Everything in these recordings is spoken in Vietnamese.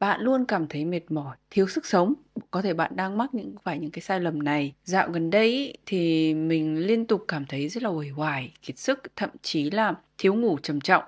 bạn luôn cảm thấy mệt mỏi thiếu sức sống có thể bạn đang mắc những phải những cái sai lầm này dạo gần đây thì mình liên tục cảm thấy rất là uể hoài kiệt sức thậm chí là thiếu ngủ trầm trọng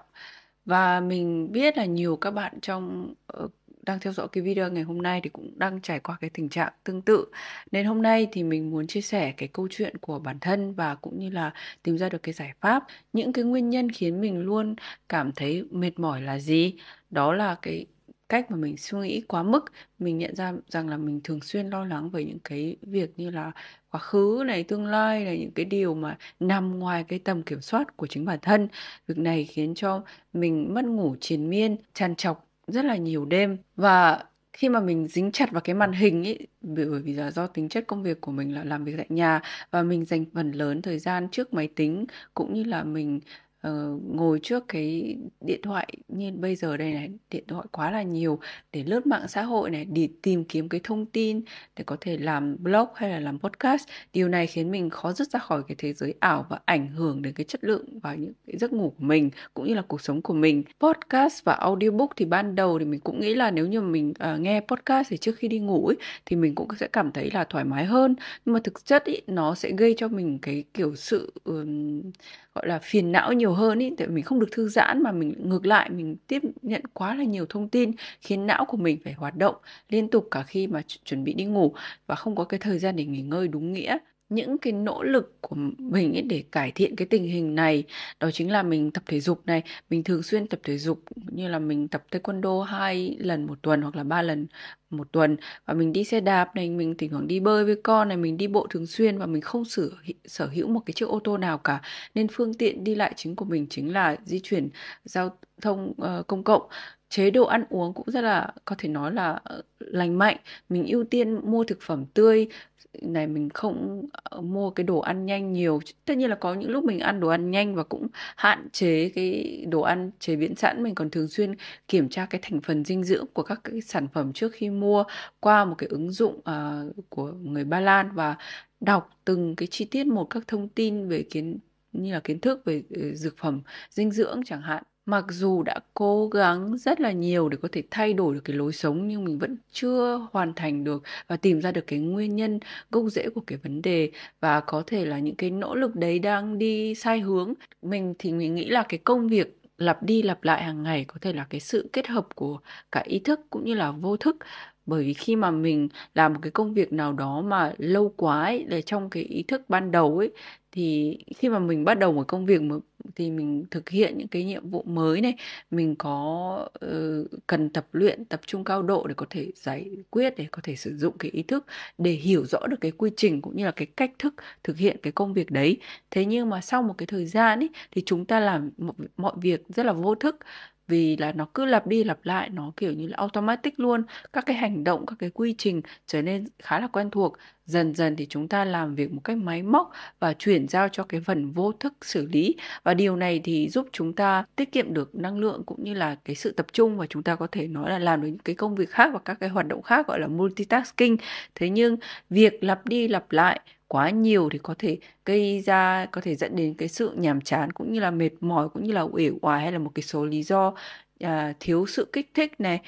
và mình biết là nhiều các bạn trong ờ, đang theo dõi cái video ngày hôm nay thì cũng đang trải qua cái tình trạng tương tự nên hôm nay thì mình muốn chia sẻ cái câu chuyện của bản thân và cũng như là tìm ra được cái giải pháp những cái nguyên nhân khiến mình luôn cảm thấy mệt mỏi là gì đó là cái cách mà mình suy nghĩ quá mức mình nhận ra rằng là mình thường xuyên lo lắng về những cái việc như là quá khứ này tương lai này những cái điều mà nằm ngoài cái tầm kiểm soát của chính bản thân việc này khiến cho mình mất ngủ triền miên tràn trọc rất là nhiều đêm và khi mà mình dính chặt vào cái màn hình ấy bởi vì là do tính chất công việc của mình là làm việc tại nhà và mình dành phần lớn thời gian trước máy tính cũng như là mình Ờ, ngồi trước cái điện thoại như bây giờ đây này điện thoại quá là nhiều để lướt mạng xã hội này để tìm kiếm cái thông tin để có thể làm blog hay là làm podcast điều này khiến mình khó dứt ra khỏi cái thế giới ảo và ảnh hưởng đến cái chất lượng và những cái giấc ngủ của mình cũng như là cuộc sống của mình podcast và audiobook thì ban đầu thì mình cũng nghĩ là nếu như mình uh, nghe podcast thì trước khi đi ngủ ấy, thì mình cũng sẽ cảm thấy là thoải mái hơn nhưng mà thực chất ý, nó sẽ gây cho mình cái kiểu sự um, gọi là phiền não nhiều hơn ý tại mình không được thư giãn mà mình ngược lại mình tiếp nhận quá là nhiều thông tin khiến não của mình phải hoạt động liên tục cả khi mà chuẩn bị đi ngủ và không có cái thời gian để nghỉ ngơi đúng nghĩa những cái nỗ lực của mình ấy để cải thiện cái tình hình này đó chính là mình tập thể dục này mình thường xuyên tập thể dục như là mình tập taekwondo hai lần một tuần hoặc là ba lần một tuần và mình đi xe đạp này mình thỉnh thoảng đi bơi với con này mình đi bộ thường xuyên và mình không sở sở hữu một cái chiếc ô tô nào cả nên phương tiện đi lại chính của mình chính là di chuyển giao thông uh, công cộng chế độ ăn uống cũng rất là có thể nói là ờ, lành mạnh mình ưu tiên mua thực phẩm tươi này mình không ờ, mua cái đồ ăn nhanh nhiều tất nhiên là có những lúc mình ăn đồ ăn nhanh và cũng hạn chế cái đồ ăn chế biến sẵn mình còn thường xuyên kiểm tra cái thành phần dinh dưỡng của các cái sản phẩm trước khi mua qua một cái ứng dụng uh, của người Ba Lan và đọc từng cái chi tiết một các thông tin về kiến như là kiến thức về dược phẩm dinh dưỡng chẳng hạn mặc dù đã cố gắng rất là nhiều để có thể thay đổi được cái lối sống nhưng mình vẫn chưa hoàn thành được và tìm ra được cái nguyên nhân gốc rễ của cái vấn đề và có thể là những cái nỗ lực đấy đang đi sai hướng mình thì mình nghĩ là cái công việc lặp đi lặp lại hàng ngày có thể là cái sự kết hợp của cả ý thức cũng như là vô thức bởi vì khi mà mình làm một cái công việc nào đó mà lâu quá ấy, để trong cái ý thức ban đầu ấy thì khi mà mình bắt đầu một công việc mới, thì mình thực hiện những cái nhiệm vụ mới này mình có uh, cần tập luyện tập trung cao độ để có thể giải quyết để có thể sử dụng cái ý thức để hiểu rõ được cái quy trình cũng như là cái cách thức thực hiện cái công việc đấy thế nhưng mà sau một cái thời gian ấy thì chúng ta làm mọi việc rất là vô thức vì là nó cứ lặp đi lặp lại nó kiểu như là automatic luôn các cái hành động các cái quy trình trở nên khá là quen thuộc dần dần thì chúng ta làm việc một cách máy móc và chuyển giao cho cái phần vô thức xử lý và điều này thì giúp chúng ta tiết kiệm được năng lượng cũng như là cái sự tập trung và chúng ta có thể nói là làm được những cái công việc khác và các cái hoạt động khác gọi là multitasking thế nhưng việc lặp đi lặp lại quá nhiều thì có thể gây ra có thể dẫn đến cái sự nhàm chán cũng như là mệt mỏi cũng như là uể oải hay là một cái số lý do à, thiếu sự kích thích này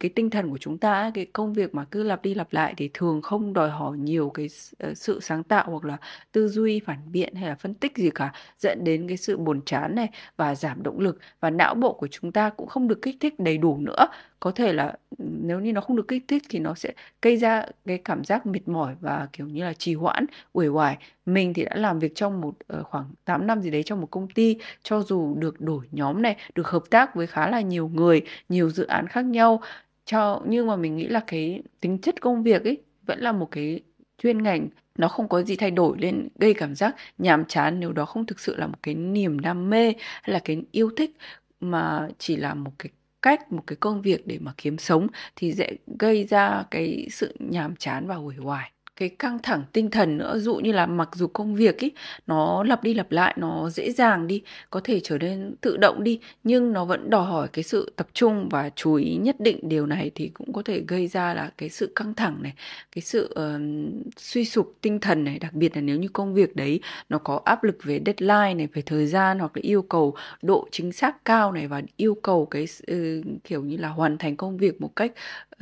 cái tinh thần của chúng ta cái công việc mà cứ lặp đi lặp lại thì thường không đòi hỏi nhiều cái ờ, sự sáng tạo hoặc là tư duy phản biện hay là phân tích gì cả dẫn đến cái sự buồn chán này và giảm động lực và não bộ của chúng ta cũng không được kích thích đầy đủ nữa có thể là nếu như nó không được kích thích thì nó sẽ gây ra cái cảm giác mệt mỏi và kiểu như là trì hoãn, uể oải. Mình thì đã làm việc trong một ờ, khoảng 8 năm gì đấy trong một công ty cho dù được đổi nhóm này, được hợp tác với khá là nhiều người, nhiều dự án khác nhau cho nhưng mà mình nghĩ là cái tính chất công việc ấy vẫn là một cái chuyên ngành nó không có gì thay đổi nên gây cảm giác nhàm chán nếu đó không thực sự là một cái niềm đam mê hay là cái yêu thích mà chỉ là một cái cách một cái công việc để mà kiếm sống thì sẽ gây ra cái sự nhàm chán và hủy hoài cái căng thẳng tinh thần nữa dụ như là mặc dù công việc ý nó lặp đi lặp lại nó dễ dàng đi có thể trở nên tự động đi nhưng nó vẫn đòi hỏi cái sự tập trung và chú ý nhất định điều này thì cũng có thể gây ra là cái sự căng thẳng này cái sự uh, suy sụp tinh thần này đặc biệt là nếu như công việc đấy nó có áp lực về deadline này về thời gian hoặc là yêu cầu độ chính xác cao này và yêu cầu cái uh, kiểu như là hoàn thành công việc một cách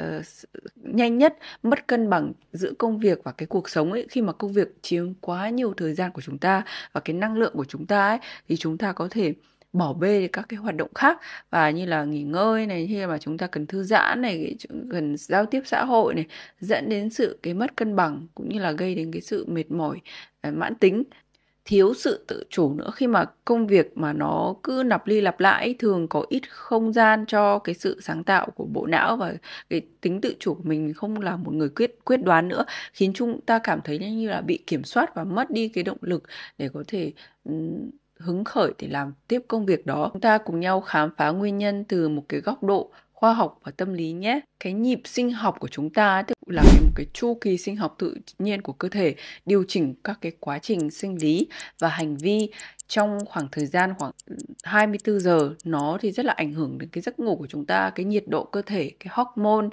uh, nhanh nhất mất cân bằng giữa công việc và cái cuộc sống ấy khi mà công việc chiếm quá nhiều thời gian của chúng ta và cái năng lượng của chúng ta ấy thì chúng ta có thể bỏ bê các cái hoạt động khác và như là nghỉ ngơi này hay mà chúng ta cần thư giãn này cần giao tiếp xã hội này dẫn đến sự cái mất cân bằng cũng như là gây đến cái sự mệt mỏi à, mãn tính thiếu sự tự chủ nữa khi mà công việc mà nó cứ lặp đi lặp lại thường có ít không gian cho cái sự sáng tạo của bộ não và cái tính tự chủ của mình không là một người quyết quyết đoán nữa khiến chúng ta cảm thấy như là bị kiểm soát và mất đi cái động lực để có thể hứng khởi để làm tiếp công việc đó chúng ta cùng nhau khám phá nguyên nhân từ một cái góc độ khoa học và tâm lý nhé cái nhịp sinh học của chúng ta làm một cái chu kỳ sinh học tự nhiên của cơ thể điều chỉnh các cái quá trình sinh lý và hành vi trong khoảng thời gian khoảng 24 ừ, giờ nó thì rất là ảnh hưởng đến cái giấc ngủ của chúng ta, cái nhiệt độ cơ thể, cái hormone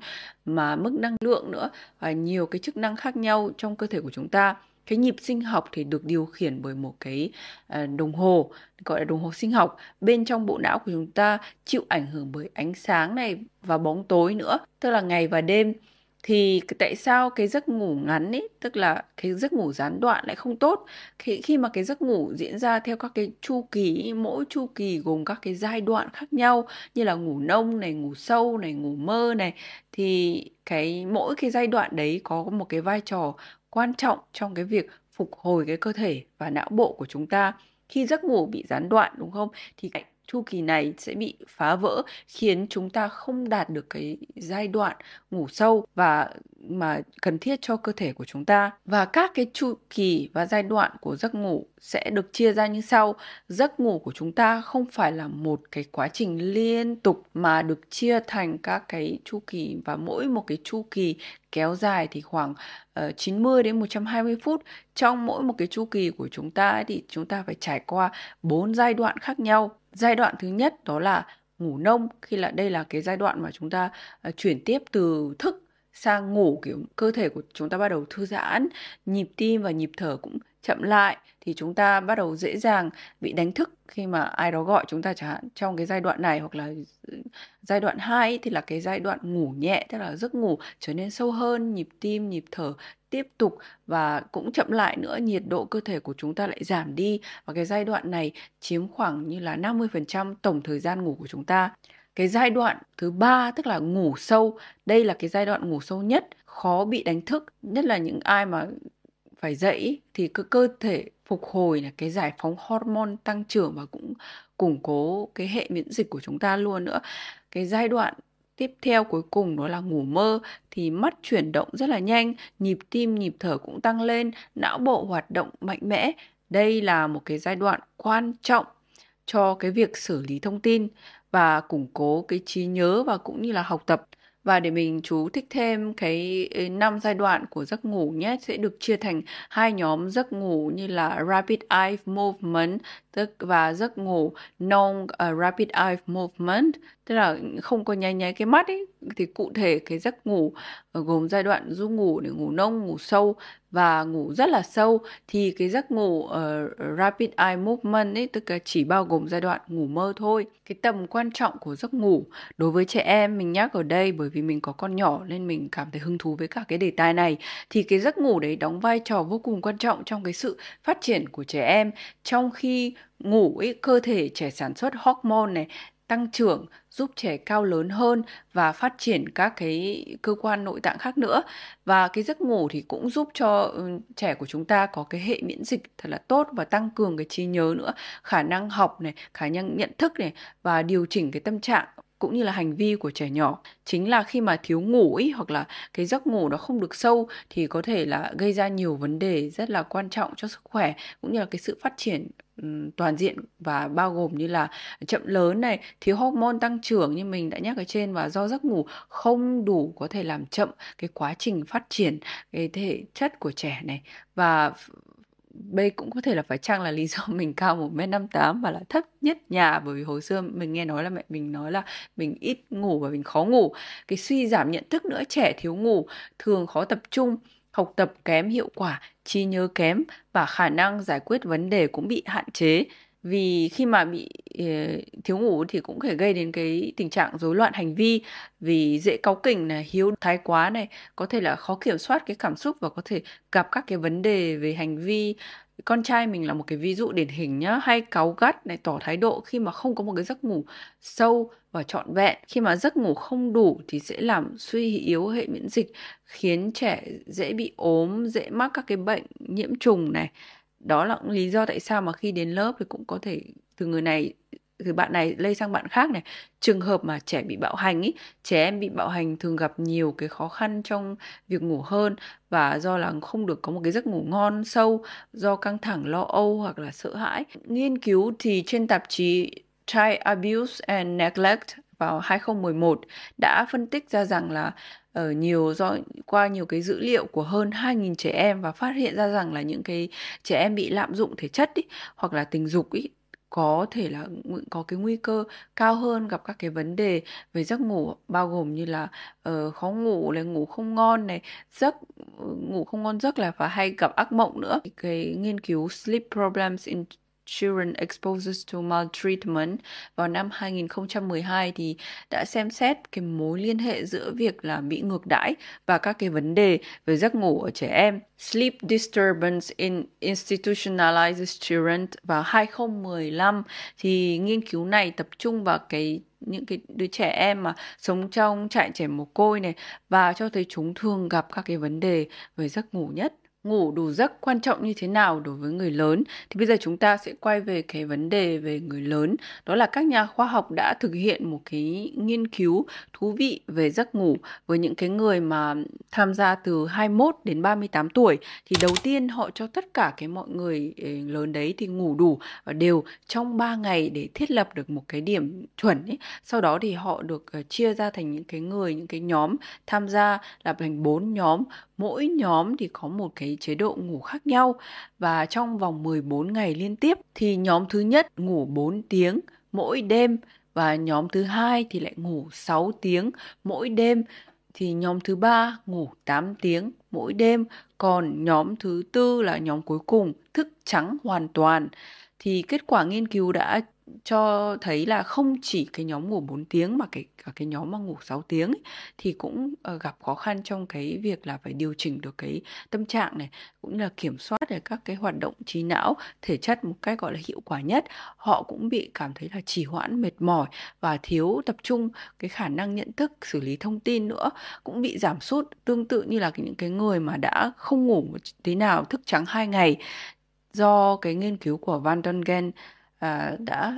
mà mức năng lượng nữa và nhiều cái chức năng khác nhau trong cơ thể của chúng ta. Cái nhịp sinh học thì được điều khiển bởi một cái ờ, đồng hồ gọi là đồng hồ sinh học bên trong bộ não của chúng ta chịu ảnh hưởng bởi ánh sáng này và bóng tối nữa, tức là ngày và đêm thì tại sao cái giấc ngủ ngắn ấy tức là cái giấc ngủ gián đoạn lại không tốt khi khi mà cái giấc ngủ diễn ra theo các cái chu kỳ mỗi chu kỳ gồm các cái giai đoạn khác nhau như là ngủ nông này ngủ sâu này ngủ mơ này thì cái mỗi cái giai đoạn đấy có một cái vai trò quan trọng trong cái việc phục hồi cái cơ thể và não bộ của chúng ta khi giấc ngủ bị gián đoạn đúng không thì chu kỳ này sẽ bị phá vỡ khiến chúng ta không đạt được cái giai đoạn ngủ sâu và mà cần thiết cho cơ thể của chúng ta và các cái chu kỳ và giai đoạn của giấc ngủ sẽ được chia ra như sau giấc ngủ của chúng ta không phải là một cái quá trình liên tục mà được chia thành các cái chu kỳ và mỗi một cái chu kỳ kéo dài thì khoảng uh, ờ, 90 đến 120 phút trong mỗi một cái chu kỳ của chúng ta thì chúng ta phải trải qua bốn giai đoạn khác nhau giai đoạn thứ nhất đó là ngủ nông khi là đây là cái giai đoạn mà chúng ta à, chuyển tiếp từ thức sang ngủ kiểu cơ thể của chúng ta bắt đầu thư giãn nhịp tim và nhịp thở cũng chậm lại thì chúng ta bắt đầu dễ dàng bị đánh thức khi mà ai đó gọi chúng ta chẳng hạn trong cái giai đoạn này hoặc là ừ, giai đoạn 2 thì là cái giai đoạn ngủ nhẹ tức là giấc ngủ trở nên sâu hơn nhịp tim nhịp thở tiếp tục và cũng chậm lại nữa nhiệt độ cơ thể của chúng ta lại giảm đi và cái giai đoạn này chiếm khoảng như là 50% tổng thời gian ngủ của chúng ta. Cái giai đoạn thứ ba tức là ngủ sâu, đây là cái giai đoạn ngủ sâu nhất, khó bị đánh thức, nhất là những ai mà phải dậy thì cơ cơ thể phục hồi là cái giải phóng hormone tăng trưởng và cũng củng cố cái hệ miễn dịch của chúng ta luôn nữa. Cái giai đoạn tiếp theo cuối cùng đó là ngủ mơ thì mắt chuyển động rất là nhanh nhịp tim nhịp thở cũng tăng lên não bộ hoạt động mạnh mẽ đây là một cái giai đoạn quan trọng cho cái việc xử lý thông tin và củng cố cái trí nhớ và cũng như là học tập và để mình chú thích thêm cái năm giai đoạn của giấc ngủ nhé sẽ được chia thành hai nhóm giấc ngủ như là rapid eye movement tức và giấc ngủ non ờ, rapid eye movement tức là không có nháy nháy cái mắt ấy thì cụ thể cái giấc ngủ ờ, gồm giai đoạn du ngủ để ngủ nông ngủ sâu và ngủ rất là sâu thì cái giấc ngủ uh, rapid eye movement ấy tức là chỉ bao gồm giai đoạn ngủ mơ thôi cái tầm quan trọng của giấc ngủ đối với trẻ em mình nhắc ở đây bởi vì mình có con nhỏ nên mình cảm thấy hứng thú với cả cái đề tài này thì cái giấc ngủ đấy đóng vai trò vô cùng quan trọng trong cái sự phát triển của trẻ em trong khi ngủ ấy cơ thể trẻ sản xuất hormone này tăng trưởng giúp trẻ cao lớn hơn và phát triển các cái cơ quan nội tạng khác nữa và cái giấc ngủ thì cũng giúp cho ừ, trẻ của chúng ta có cái hệ miễn dịch thật là tốt và tăng cường cái trí nhớ nữa khả năng học này khả năng nhận thức này và điều chỉnh cái tâm trạng cũng như là hành vi của trẻ nhỏ chính là khi mà thiếu ngủ ý, hoặc là cái giấc ngủ nó không được sâu thì có thể là gây ra nhiều vấn đề rất là quan trọng cho sức khỏe cũng như là cái sự phát triển toàn diện và bao gồm như là chậm lớn này, thiếu hormone tăng trưởng như mình đã nhắc ở trên và do giấc ngủ không đủ có thể làm chậm cái quá trình phát triển cái thể chất của trẻ này và đây cũng có thể là phải chăng là lý do mình cao 1m58 và là thấp nhất nhà bởi vì hồi xưa mình nghe nói là mẹ mình nói là mình ít ngủ và mình khó ngủ cái suy giảm nhận thức nữa trẻ thiếu ngủ thường khó tập trung học tập kém hiệu quả trí nhớ kém và khả năng giải quyết vấn đề cũng bị hạn chế vì khi mà bị ờ, thiếu ngủ thì cũng có thể gây đến cái tình trạng rối loạn hành vi vì dễ cáu kỉnh này hiếu thái quá này có thể là khó kiểm soát cái cảm xúc và có thể gặp các cái vấn đề về hành vi con trai mình là một cái ví dụ điển hình nhá hay cáu gắt này tỏ thái độ khi mà không có một cái giấc ngủ sâu và trọn vẹn khi mà giấc ngủ không đủ thì sẽ làm suy yếu hệ miễn dịch khiến trẻ dễ bị ốm dễ mắc các cái bệnh nhiễm trùng này đó là lý do tại sao mà khi đến lớp thì cũng có thể từ người này từ bạn này lây sang bạn khác này trường hợp mà trẻ bị bạo hành ý trẻ em bị bạo hành thường gặp nhiều cái khó khăn trong việc ngủ hơn và do là không được có một cái giấc ngủ ngon sâu do căng thẳng lo âu hoặc là sợ hãi nghiên cứu thì trên tạp chí Child Abuse and Neglect vào 2011 đã phân tích ra rằng là ở ờ, nhiều do qua nhiều cái dữ liệu của hơn 2.000 trẻ em và phát hiện ra rằng là những cái trẻ em bị lạm dụng thể chất ý, hoặc là tình dục ý, có thể là có cái nguy cơ cao hơn gặp các cái vấn đề về giấc ngủ bao gồm như là uh, khó ngủ này ngủ không ngon này giấc ngủ không ngon giấc là và hay gặp ác mộng nữa cái nghiên cứu sleep problems in Children Exposed to Maltreatment vào năm 2012 thì đã xem xét cái mối liên hệ giữa việc là bị ngược đãi và các cái vấn đề về giấc ngủ ở trẻ em. Sleep Disturbance in Institutionalized Children vào 2015 thì nghiên cứu này tập trung vào cái những cái đứa trẻ em mà sống trong trại trẻ mồ côi này và cho thấy chúng thường gặp các cái vấn đề về giấc ngủ nhất ngủ đủ giấc quan trọng như thế nào đối với người lớn thì bây giờ chúng ta sẽ quay về cái vấn đề về người lớn đó là các nhà khoa học đã thực hiện một cái nghiên cứu thú vị về giấc ngủ với những cái người mà tham gia từ 21 đến 38 tuổi thì đầu tiên họ cho tất cả cái mọi người ờ, lớn đấy thì ngủ đủ và đều trong 3 ngày để thiết lập được một cái điểm chuẩn ấy. sau đó thì họ được ờ, chia ra thành những cái người những cái nhóm tham gia là thành bốn nhóm mỗi nhóm thì có một cái chế độ ngủ khác nhau và trong vòng 14 ngày liên tiếp thì nhóm thứ nhất ngủ 4 tiếng mỗi đêm và nhóm thứ hai thì lại ngủ 6 tiếng mỗi đêm thì nhóm thứ ba ngủ 8 tiếng mỗi đêm còn nhóm thứ tư là nhóm cuối cùng thức trắng hoàn toàn thì kết quả nghiên cứu đã cho thấy là không chỉ cái nhóm ngủ 4 tiếng mà cái cả cái nhóm mà ngủ 6 tiếng ấy, thì cũng uh, gặp khó khăn trong cái việc là phải điều chỉnh được cái tâm trạng này cũng như là kiểm soát được các cái hoạt động trí não thể chất một cách gọi là hiệu quả nhất họ cũng bị cảm thấy là trì hoãn mệt mỏi và thiếu tập trung cái khả năng nhận thức xử lý thông tin nữa cũng bị giảm sút tương tự như là những cái người mà đã không ngủ tí nào thức trắng hai ngày do cái nghiên cứu của Van Dongen à, đã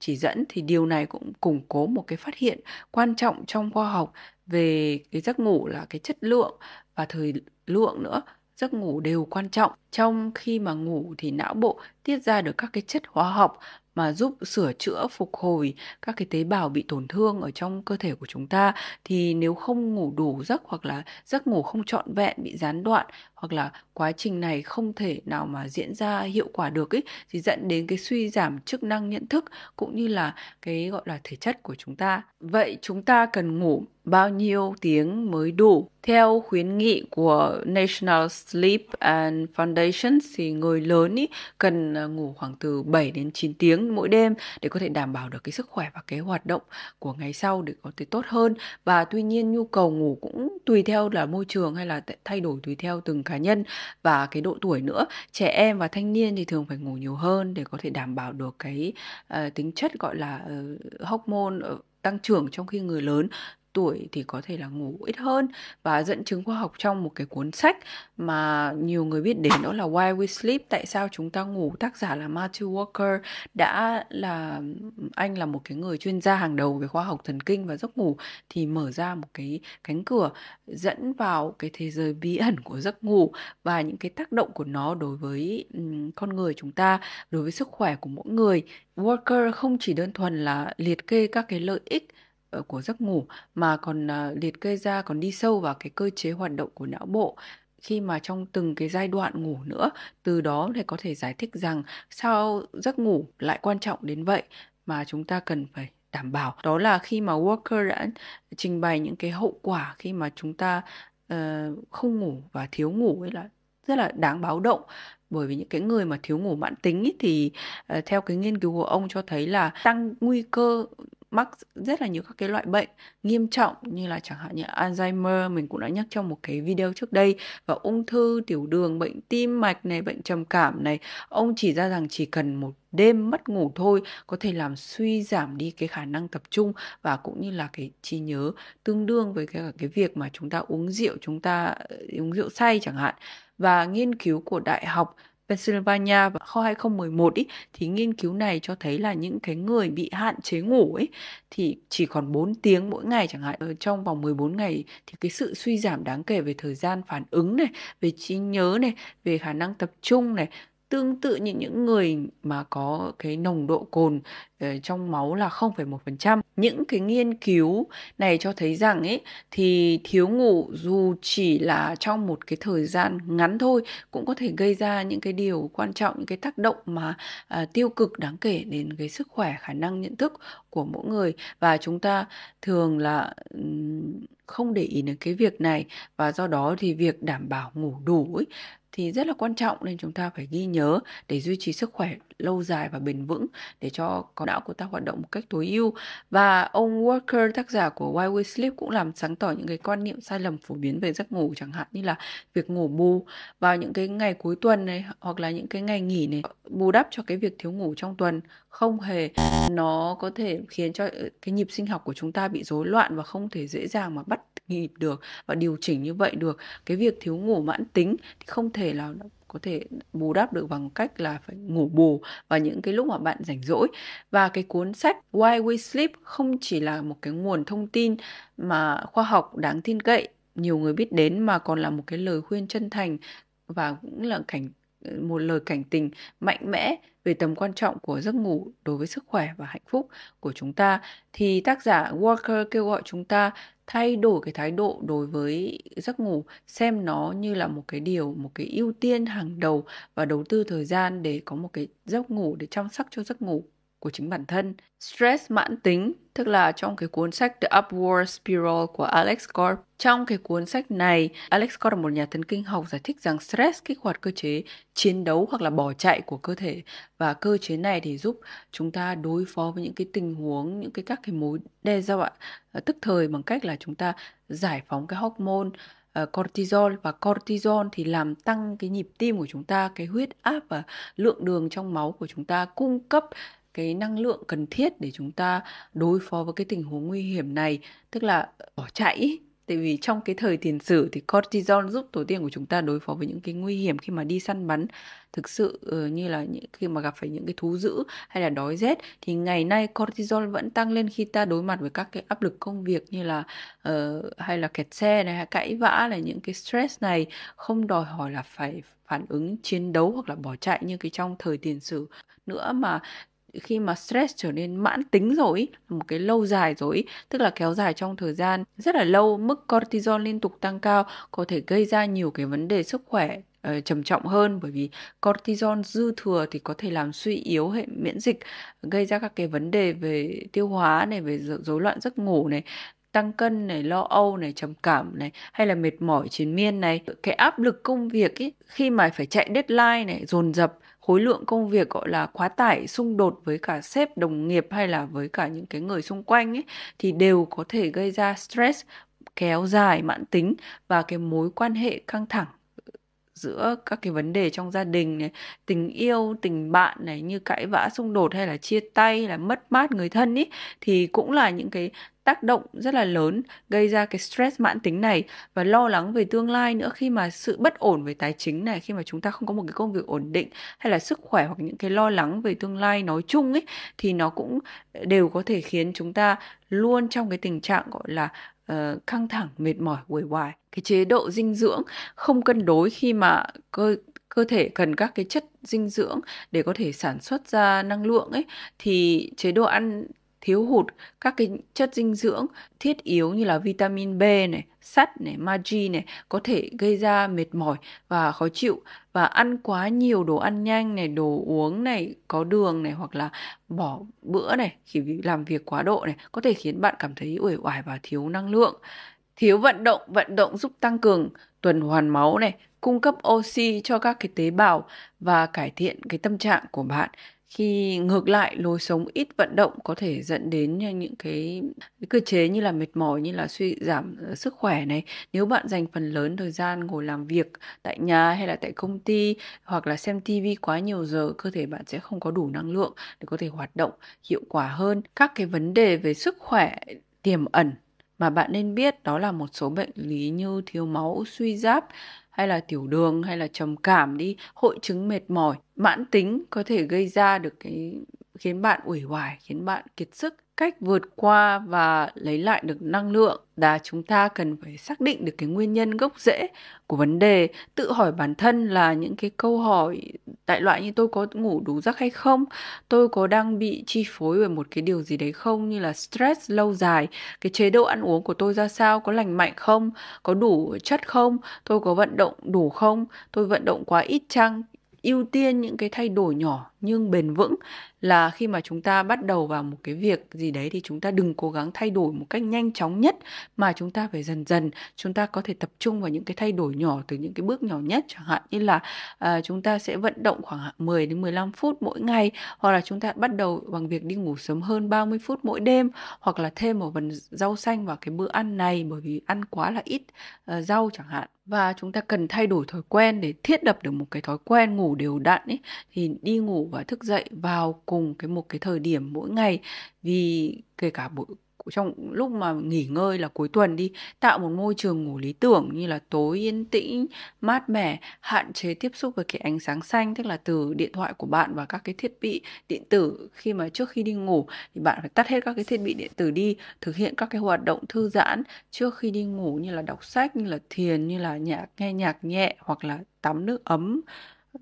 chỉ dẫn thì điều này cũng củng cố một cái phát hiện quan trọng trong khoa học về cái giấc ngủ là cái chất lượng và thời lượng nữa giấc ngủ đều quan trọng trong khi mà ngủ thì não bộ tiết ra được các cái chất hóa học mà giúp sửa chữa phục hồi các cái tế bào bị tổn thương ở trong cơ thể của chúng ta thì nếu không ngủ đủ giấc hoặc là giấc ngủ không trọn vẹn bị gián đoạn hoặc là quá trình này không thể nào mà diễn ra hiệu quả được ấy thì dẫn đến cái suy giảm chức năng nhận thức cũng như là cái gọi là thể chất của chúng ta. Vậy chúng ta cần ngủ bao nhiêu tiếng mới đủ. Theo khuyến nghị của National Sleep and Foundation thì người lớn ý, cần à, ngủ khoảng từ 7 đến 9 tiếng mỗi đêm để có thể đảm bảo được cái sức khỏe và cái hoạt động của ngày sau để có thể tốt hơn và tuy nhiên nhu cầu ngủ cũng tùy theo là môi trường hay là thay đổi tùy theo từng cá nhân và cái độ tuổi nữa. Trẻ em và thanh niên thì thường phải ngủ nhiều hơn để có thể đảm bảo được cái uh, tính chất gọi là uh, hormone uh, tăng trưởng trong khi người lớn tuổi thì có thể là ngủ ít hơn và dẫn chứng khoa học trong một cái cuốn sách mà nhiều người biết đến đó là Why We Sleep tại sao chúng ta ngủ tác giả là Matthew Walker đã là anh là một cái người chuyên gia hàng đầu về khoa học thần kinh và giấc ngủ thì mở ra một cái cánh cửa dẫn vào cái thế giới bí ẩn của giấc ngủ và những cái tác động của nó đối với con người chúng ta đối với sức khỏe của mỗi người Walker không chỉ đơn thuần là liệt kê các cái lợi ích của giấc ngủ mà còn à, liệt kê ra còn đi sâu vào cái cơ chế hoạt động của não bộ khi mà trong từng cái giai đoạn ngủ nữa từ đó để có thể giải thích rằng sao giấc ngủ lại quan trọng đến vậy mà chúng ta cần phải đảm bảo đó là khi mà Walker đã trình bày những cái hậu quả khi mà chúng ta uh, không ngủ và thiếu ngủ ấy là rất là đáng báo động bởi vì những cái người mà thiếu ngủ mãn tính ý, thì uh, theo cái nghiên cứu của ông cho thấy là tăng nguy cơ mắc rất là nhiều các cái loại bệnh nghiêm trọng như là chẳng hạn như Alzheimer mình cũng đã nhắc trong một cái video trước đây và ung thư tiểu đường bệnh tim mạch này bệnh trầm cảm này ông chỉ ra rằng chỉ cần một đêm mất ngủ thôi có thể làm suy giảm đi cái khả năng tập trung và cũng như là cái trí nhớ tương đương với cái cái việc mà chúng ta uống rượu chúng ta uống rượu say chẳng hạn và nghiên cứu của đại học Pennsylvania vào kho 2011 ý, thì nghiên cứu này cho thấy là những cái người bị hạn chế ngủ ấy thì chỉ còn 4 tiếng mỗi ngày chẳng hạn ờ, trong vòng 14 ngày thì cái sự suy giảm đáng kể về thời gian phản ứng này, về trí nhớ này, về khả năng tập trung này, tương tự như những người mà có cái nồng độ cồn ờ, trong máu là 0,1%. Những cái nghiên cứu này cho thấy rằng ấy thì thiếu ngủ dù chỉ là trong một cái thời gian ngắn thôi cũng có thể gây ra những cái điều quan trọng những cái tác động mà à, tiêu cực đáng kể đến cái sức khỏe khả năng nhận thức của mỗi người và chúng ta thường là không để ý đến cái việc này và do đó thì việc đảm bảo ngủ đủ ấy thì rất là quan trọng nên chúng ta phải ghi nhớ để duy trì sức khỏe lâu dài và bền vững để cho con não của ta hoạt động một cách tối ưu và ông Walker tác giả của Why We Sleep cũng làm sáng tỏ những cái quan niệm sai lầm phổ biến về giấc ngủ chẳng hạn như là việc ngủ bù vào những cái ngày cuối tuần này hoặc là những cái ngày nghỉ này bù đắp cho cái việc thiếu ngủ trong tuần không hề nó có thể khiến cho cái nhịp sinh học của chúng ta bị rối loạn và không thể dễ dàng mà bắt nghỉ được và điều chỉnh như vậy được cái việc thiếu ngủ mãn tính thì không thể là có thể bù đắp được bằng cách là phải ngủ bù vào những cái lúc mà bạn rảnh rỗi và cái cuốn sách Why We Sleep không chỉ là một cái nguồn thông tin mà khoa học đáng tin cậy nhiều người biết đến mà còn là một cái lời khuyên chân thành và cũng là cảnh một lời cảnh tình mạnh mẽ về tầm quan trọng của giấc ngủ đối với sức khỏe và hạnh phúc của chúng ta thì tác giả Walker kêu gọi chúng ta thay đổi cái thái độ đối với giấc ngủ xem nó như là một cái điều một cái ưu tiên hàng đầu và đầu tư thời gian để có một cái giấc ngủ để chăm sóc cho giấc ngủ của chính bản thân. Stress mãn tính, tức là trong cái cuốn sách The Upward Spiral của Alex Corp. Trong cái cuốn sách này, Alex Corp là một nhà thần kinh học giải thích rằng stress kích hoạt cơ chế chiến đấu hoặc là bỏ chạy của cơ thể và cơ chế này thì giúp chúng ta đối phó với những cái tình huống, những cái các cái mối đe dọa à, tức thời bằng cách là chúng ta giải phóng cái hormone à, cortisol và cortisol thì làm tăng cái nhịp tim của chúng ta, cái huyết áp và lượng đường trong máu của chúng ta cung cấp cái năng lượng cần thiết để chúng ta đối phó với cái tình huống nguy hiểm này tức là bỏ chạy tại vì trong cái thời tiền sử thì cortisol giúp tổ tiên của chúng ta đối phó với những cái nguy hiểm khi mà đi săn bắn thực sự ờ, như là những khi mà gặp phải những cái thú dữ hay là đói rét thì ngày nay cortisol vẫn tăng lên khi ta đối mặt với các cái áp lực công việc như là uh, hay là kẹt xe này hay cãi vã là những cái stress này không đòi hỏi là phải phản ứng chiến đấu hoặc là bỏ chạy như cái trong thời tiền sử nữa mà khi mà stress trở nên mãn tính rồi một cái lâu dài rồi tức là kéo dài trong thời gian rất là lâu mức cortisol liên tục tăng cao có thể gây ra nhiều cái vấn đề sức khỏe ờ, trầm trọng hơn bởi vì cortisol dư thừa thì có thể làm suy yếu hệ miễn dịch gây ra các cái vấn đề về tiêu hóa này về rối loạn giấc ngủ này tăng cân này lo âu này trầm cảm này hay là mệt mỏi triền miên này cái áp lực công việc ý, khi mà phải chạy deadline này dồn dập khối lượng công việc gọi là quá tải xung đột với cả sếp đồng nghiệp hay là với cả những cái người xung quanh ấy thì đều có thể gây ra stress kéo dài mãn tính và cái mối quan hệ căng thẳng giữa các cái vấn đề trong gia đình này, tình yêu, tình bạn này như cãi vã xung đột hay là chia tay hay là mất mát người thân ý thì cũng là những cái tác động rất là lớn gây ra cái stress mãn tính này và lo lắng về tương lai nữa khi mà sự bất ổn về tài chính này khi mà chúng ta không có một cái công việc ổn định hay là sức khỏe hoặc những cái lo lắng về tương lai nói chung ấy thì nó cũng đều có thể khiến chúng ta luôn trong cái tình trạng gọi là uh, căng thẳng mệt mỏi uể oải cái chế độ dinh dưỡng không cân đối khi mà cơ cơ thể cần các cái chất dinh dưỡng để có thể sản xuất ra năng lượng ấy thì chế độ ăn thiếu hụt các cái chất dinh dưỡng thiết yếu như là vitamin B này, sắt này, magie này có thể gây ra mệt mỏi và khó chịu và ăn quá nhiều đồ ăn nhanh này, đồ uống này, có đường này hoặc là bỏ bữa này khi làm việc quá độ này có thể khiến bạn cảm thấy uể oải và thiếu năng lượng. Thiếu vận động, vận động giúp tăng cường tuần hoàn máu này, cung cấp oxy cho các cái tế bào và cải thiện cái tâm trạng của bạn khi ngược lại lối sống ít vận động có thể dẫn đến những cái, cái cơ chế như là mệt mỏi như là suy giảm ờ, sức khỏe này nếu bạn dành phần lớn thời gian ngồi làm việc tại nhà hay là tại công ty hoặc là xem TV quá nhiều giờ cơ thể bạn sẽ không có đủ năng lượng để có thể hoạt động hiệu quả hơn các cái vấn đề về sức khỏe tiềm ẩn mà bạn nên biết đó là một số bệnh lý như thiếu máu suy giáp hay là tiểu đường hay là trầm cảm đi hội chứng mệt mỏi mãn tính có thể gây ra được cái khiến bạn uể oải khiến bạn kiệt sức cách vượt qua và lấy lại được năng lượng là chúng ta cần phải xác định được cái nguyên nhân gốc rễ của vấn đề tự hỏi bản thân là những cái câu hỏi đại loại như tôi có ngủ đủ giấc hay không tôi có đang bị chi phối bởi một cái điều gì đấy không như là stress lâu dài cái chế độ ăn uống của tôi ra sao có lành mạnh không có đủ chất không tôi có vận động đủ không tôi vận động quá ít chăng ưu tiên những cái thay đổi nhỏ nhưng bền vững là khi mà chúng ta bắt đầu vào một cái việc gì đấy thì chúng ta đừng cố gắng thay đổi một cách nhanh chóng nhất mà chúng ta phải dần dần chúng ta có thể tập trung vào những cái thay đổi nhỏ từ những cái bước nhỏ nhất chẳng hạn như là à, chúng ta sẽ vận động khoảng 10 đến 15 phút mỗi ngày hoặc là chúng ta bắt đầu bằng việc đi ngủ sớm hơn 30 phút mỗi đêm hoặc là thêm một phần rau xanh vào cái bữa ăn này bởi vì ăn quá là ít à, rau chẳng hạn và chúng ta cần thay đổi thói quen để thiết lập được một cái thói quen ngủ đều đặn ấy thì đi ngủ và thức dậy vào cùng cái một cái thời điểm mỗi ngày vì kể cả buổi trong lúc mà nghỉ ngơi là cuối tuần đi tạo một môi trường ngủ lý tưởng như là tối yên tĩnh mát mẻ hạn chế tiếp xúc với cái ánh sáng xanh tức là từ điện thoại của bạn và các cái thiết bị điện tử khi mà trước khi đi ngủ thì bạn phải tắt hết các cái thiết bị điện tử đi thực hiện các cái hoạt động thư giãn trước khi đi ngủ như là đọc sách như là thiền như là nhạc nghe nhạc nhẹ hoặc là tắm nước ấm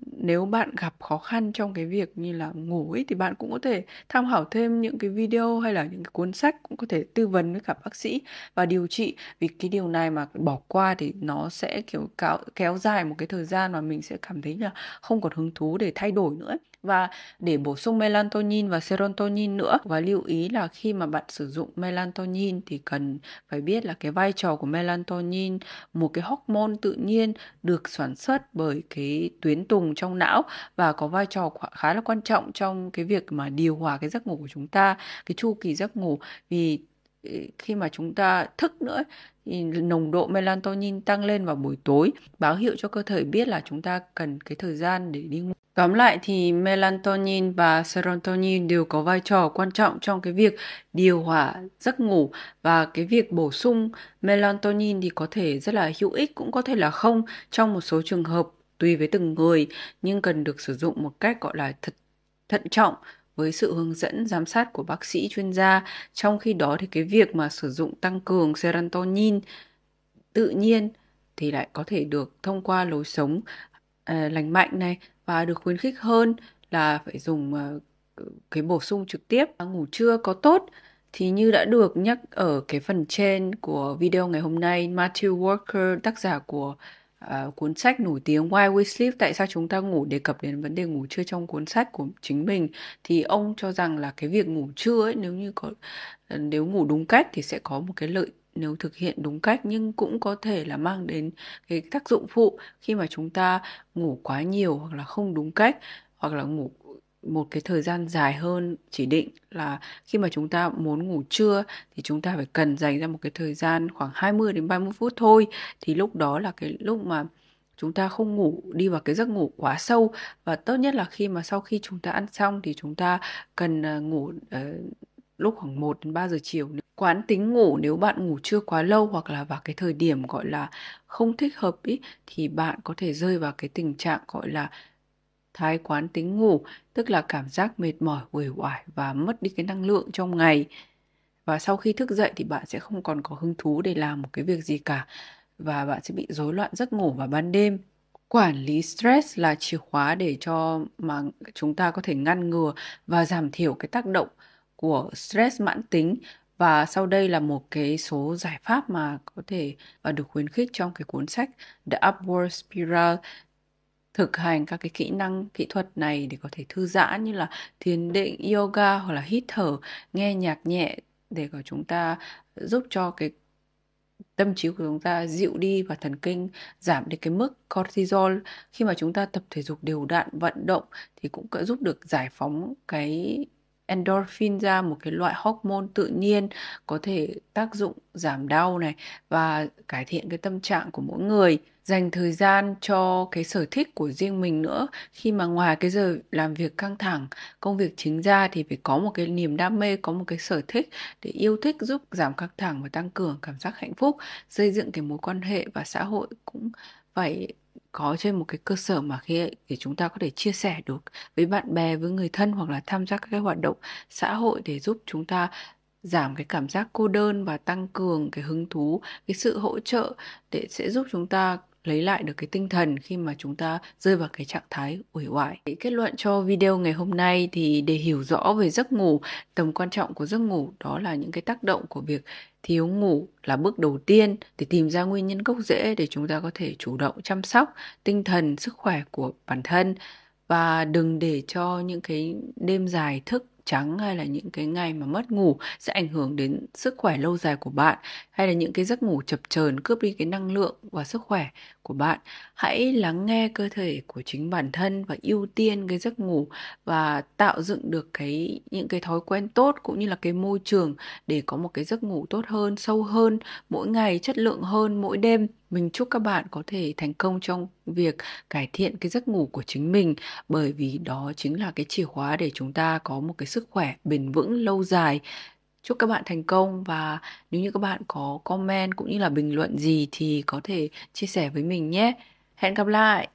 nếu bạn gặp khó khăn trong cái việc như là ngủ ấy thì bạn cũng có thể tham khảo thêm những cái video hay là những cái cuốn sách cũng có thể tư vấn với cả bác sĩ và điều trị vì cái điều này mà bỏ qua thì nó sẽ kiểu kéo, kéo dài một cái thời gian mà mình sẽ cảm thấy là không còn hứng thú để thay đổi nữa ấy và để bổ sung melatonin và serotonin nữa và lưu ý là khi mà bạn sử dụng melatonin thì cần phải biết là cái vai trò của melatonin một cái hormone tự nhiên được sản xuất bởi cái tuyến tùng trong não và có vai trò khá là quan trọng trong cái việc mà điều hòa cái giấc ngủ của chúng ta cái chu kỳ giấc ngủ vì khi mà chúng ta thức nữa thì nồng độ melatonin tăng lên vào buổi tối báo hiệu cho cơ thể biết là chúng ta cần cái thời gian để đi ngủ tóm lại thì melatonin và serotonin đều có vai trò quan trọng trong cái việc điều hòa giấc ngủ và cái việc bổ sung melatonin thì có thể rất là hữu ích cũng có thể là không trong một số trường hợp tùy với từng người nhưng cần được sử dụng một cách gọi là thật thận trọng với sự hướng dẫn giám sát của bác sĩ chuyên gia trong khi đó thì cái việc mà sử dụng tăng cường serotonin tự nhiên thì lại có thể được thông qua lối sống uh, lành mạnh này và được khuyến khích hơn là phải dùng uh, cái bổ sung trực tiếp ngủ trưa có tốt thì như đã được nhắc ở cái phần trên của video ngày hôm nay Matthew Walker tác giả của Ờ, cuốn sách nổi tiếng Why We Sleep tại sao chúng ta ngủ đề cập đến vấn đề ngủ trưa trong cuốn sách của chính mình thì ông cho rằng là cái việc ngủ trưa ấy nếu như có ờ, nếu ngủ đúng cách thì sẽ có một cái lợi nếu thực hiện đúng cách nhưng cũng có thể là mang đến cái tác dụng phụ khi mà chúng ta ngủ quá nhiều hoặc là không đúng cách hoặc là ngủ một cái thời gian dài hơn chỉ định là khi mà chúng ta muốn ngủ trưa thì chúng ta phải cần dành ra một cái thời gian khoảng 20 đến 30 phút thôi thì lúc đó là cái lúc mà chúng ta không ngủ đi vào cái giấc ngủ quá sâu và tốt nhất là khi mà sau khi chúng ta ăn xong thì chúng ta cần ờ, ngủ uh, lúc khoảng 1 đến 3 giờ chiều. Quán tính ngủ nếu bạn ngủ chưa quá lâu hoặc là vào cái thời điểm gọi là không thích hợp ý thì bạn có thể rơi vào cái tình trạng gọi là thái quán tính ngủ, tức là cảm giác mệt mỏi, uể oải và mất đi cái năng lượng trong ngày. Và sau khi thức dậy thì bạn sẽ không còn có hứng thú để làm một cái việc gì cả và bạn sẽ bị rối loạn giấc ngủ vào ban đêm. Quản lý stress là chìa khóa để cho mà chúng ta có thể ngăn ngừa và giảm thiểu cái tác động của stress mãn tính và sau đây là một cái số giải pháp mà có thể và được khuyến khích trong cái cuốn sách The Upward Spiral thực hành các cái kỹ năng kỹ thuật này để có thể thư giãn như là thiền định, yoga hoặc là hít thở, nghe nhạc nhẹ để có chúng ta giúp cho cái tâm trí của chúng ta dịu đi và thần kinh giảm đi cái mức cortisol khi mà chúng ta tập thể dục đều đặn vận động thì cũng có giúp được giải phóng cái endorphin ra một cái loại hormone tự nhiên có thể tác dụng giảm đau này và cải thiện cái tâm trạng của mỗi người dành thời gian cho cái sở thích của riêng mình nữa khi mà ngoài cái giờ làm việc căng thẳng công việc chính ra thì phải có một cái niềm đam mê có một cái sở thích để yêu thích giúp giảm căng thẳng và tăng cường cảm giác hạnh phúc xây dựng cái mối quan hệ và xã hội cũng phải có trên một cái cơ sở mà khi để chúng ta có thể chia sẻ được với bạn bè với người thân hoặc là tham gia các cái hoạt động xã hội để giúp chúng ta giảm cái cảm giác cô đơn và tăng cường cái hứng thú cái sự hỗ trợ để sẽ giúp chúng ta lấy lại được cái tinh thần khi mà chúng ta rơi vào cái trạng thái uể oải. kết luận cho video ngày hôm nay thì để hiểu rõ về giấc ngủ, tầm quan trọng của giấc ngủ đó là những cái tác động của việc thiếu ngủ là bước đầu tiên để tìm ra nguyên nhân gốc rễ để chúng ta có thể chủ động chăm sóc tinh thần sức khỏe của bản thân và đừng để cho những cái đêm dài thức trắng hay là những cái ngày mà mất ngủ sẽ ảnh hưởng đến sức khỏe lâu dài của bạn hay là những cái giấc ngủ chập chờn cướp đi cái năng lượng và sức khỏe của bạn hãy lắng nghe cơ thể của chính bản thân và ưu tiên cái giấc ngủ và tạo dựng được cái những cái thói quen tốt cũng như là cái môi trường để có một cái giấc ngủ tốt hơn sâu hơn mỗi ngày chất lượng hơn mỗi đêm mình chúc các bạn có thể thành công trong việc cải thiện cái giấc ngủ của chính mình bởi vì đó chính là cái chìa khóa để chúng ta có một cái sức khỏe bền vững lâu dài chúc các bạn thành công và nếu như các bạn có comment cũng như là bình luận gì thì có thể chia sẻ với mình nhé hẹn gặp lại